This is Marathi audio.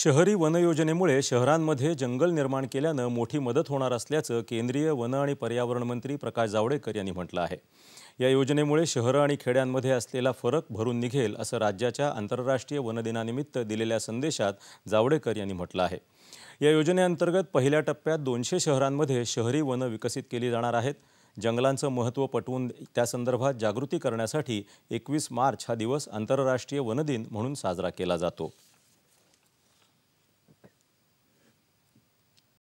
शहरी वनयोजनेमुळे शहरांमध्ये जंगल निर्माण केल्यानं मोठी मदत होणार असल्याचं केंद्रीय वन आणि पर्यावरण मंत्री प्रकाश जावडेकर यांनी म्हटलं आहे या योजनेमुळे शहरं आणि खेड्यांमध्ये असलेला फरक भरून निघेल असं राज्याच्या आंतरराष्ट्रीय वनदिनानिमित्त दिलेल्या संदेशात जावडेकर यांनी म्हटलं आहे या योजनेअंतर्गत पहिल्या टप्प्यात दोनशे शहरांमध्ये शहरी वनं विकसित केली जाणार आहेत जंगलांचं महत्त्व पटवून त्यासंदर्भात जागृती करण्यासाठी एकवीस मार्च हा दिवस आंतरराष्ट्रीय वनदिन म्हणून साजरा केला जातो